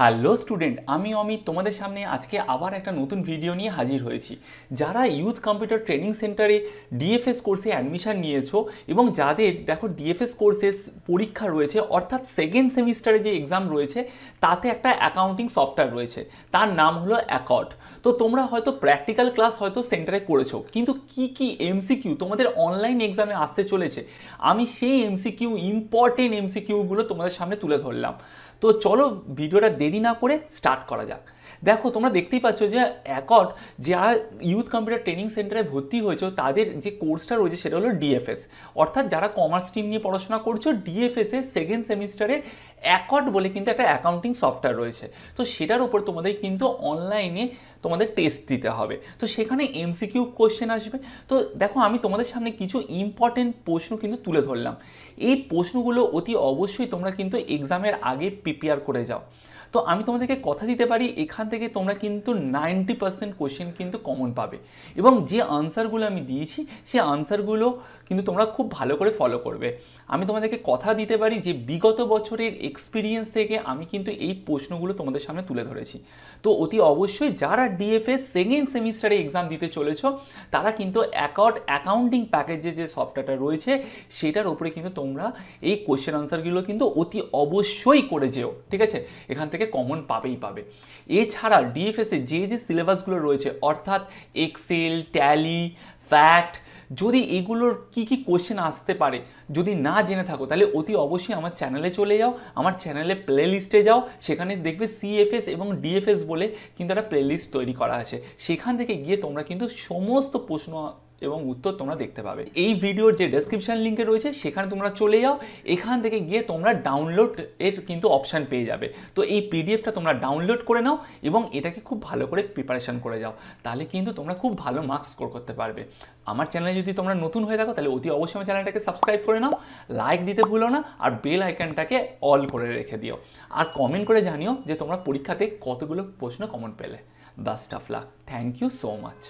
hello student আমি অমিত তোমাদের সামনে আজকে আবার একটা নতুন ভিডিও নিয়ে হাজির হয়েছি যারা ইউথ কম্পিউটার ট্রেনিং সেন্টারে ডিএফএস কোর্সে অ্যাডমিশান নিয়েছো এবং যাদের দেখো ডিএফএস কোর্সের পরীক্ষা রয়েছে অর্থাৎ সেকেন্ড সেমিস্টারে যে এক্সাম রয়েছে তাতে একটা অ্যাকাউন্টিং সফটওয়্যার রয়েছে তার নাম হলো অ্যাকর্ড তো তোমরা হয়তো প্র্যাকটিক্যাল ক্লাস হয়তো সেন্টারে করেছো কিন্তু কি কি এমসিকিউ তোমাদের অনলাইন এক্সামে আসতে চলেছে আমি সেই এমসিকিউ ইম্পর্টেন্ট এমসিকিউগুলো তোমাদের সামনে তুলে ধরলাম তো চলো ভিডিওটা দেরি না করে স্টার্ট করা যাক দেখো তোমরা দেখতেই পাচ্ছ যে অ্যাকট যারা ইউথ কম্পিউটার ট্রেনিং সেন্টারে ভর্তি হয়েছ তাদের যে কোর্সটা রয়েছে সেটা হলো ডিএফএস অর্থাৎ যারা কমার্স টিম নিয়ে পড়াশোনা করছো ডিএফএসে সেকেন্ড সেমিস্টারে অ্যাকট বলে কিন্তু একটা অ্যাকাউন্টিং সফটওয়্যার রয়েছে তো সেটার উপর তোমাদের কিন্তু অনলাইনে তোমাদের টেস্ট দিতে হবে তো সেখানে এমসিকিউ কোশ্চেন আসবে তো দেখো আমি তোমাদের সামনে কিছু ইম্পর্টেন্ট প্রশ্ন কিন্তু তুলে ধরলাম এই প্রশ্নগুলো অতি অবশ্যই তোমরা কিন্তু এক্সামের আগে প্রিপেয়ার করে যাও তো আমি তোমাদেরকে কথা দিতে পারি এখান থেকে তোমরা কিন্তু নাইনটি পার্সেন্ট কোয়েশ্চেন কিন্তু কমন পাবে এবং যে আনসারগুলো আমি দিয়েছি সে আনসারগুলো কিন্তু তোমরা খুব ভালো করে ফলো করবে আমি তোমাদেরকে কথা দিতে পারি যে বিগত বছরের এক্সপিরিয়েন্স থেকে আমি কিন্তু এই প্রশ্নগুলো তোমাদের সামনে তুলে ধরেছি তো অতি অবশ্যই যারা ডিএফএস সেকেন্ড সেমিস্টারে এক্সাম দিতে চলেছ তারা কিন্তু অ্যাকাউন্ট অ্যাকাউন্টিং প্যাকেজে যে সফটওয়্যারটা রয়েছে সেটার উপরে কিন্তু তোমরা এই কোয়েশ্চেন আনসারগুলো কিন্তু অতি অবশ্যই করে যেও ঠিক আছে এখান থেকে থেকে কমন পাবেই পাবে এছাড়া ডিএফএসে যে যে সিলেবাসগুলো রয়েছে অর্থাৎ এক্সেল ট্যালি ফ্যাক্ট যদি এগুলোর কি কি কোশ্চেন আসতে পারে যদি না জেনে থাকো তাহলে অতি অবশ্যই আমার চ্যানেলে চলে যাও আমার চ্যানেলে প্লেলিস্টে যাও সেখানে দেখবে সিএফএস এবং ডিএফএস বলে কিন্তু একটা প্লেলিস্ট তৈরি করা আছে সেখান থেকে গিয়ে তোমরা কিন্তু সমস্ত প্রশ্ন এবং উত্তর তোমরা দেখতে পাবে এই ভিডিওর যে ডেসক্রিপশন লিঙ্কে রয়েছে সেখানে তোমরা চলে যাও এখান থেকে গিয়ে তোমরা ডাউনলোড এর কিন্তু অপশান পেয়ে যাবে তো এই পিডিএফটা তোমরা ডাউনলোড করে নাও এবং এটাকে খুব ভালো করে প্রিপারেশান করে যাও তাহলে কিন্তু তোমরা খুব ভালো মার্কস স্কোর করতে পারবে আমার চ্যানেলে যদি তোমরা নতুন হয়ে থাকো তাহলে অতি অবশ্যই আমার চ্যানেলটাকে সাবস্ক্রাইব করে নাও লাইক দিতে ভুলো না আর বেল আইকনটাকে অল করে রেখে দিও আর কমেন্ট করে জানিও যে তোমরা পরীক্ষাতে কতগুলো প্রশ্ন কমন পেলে best of luck thank you so much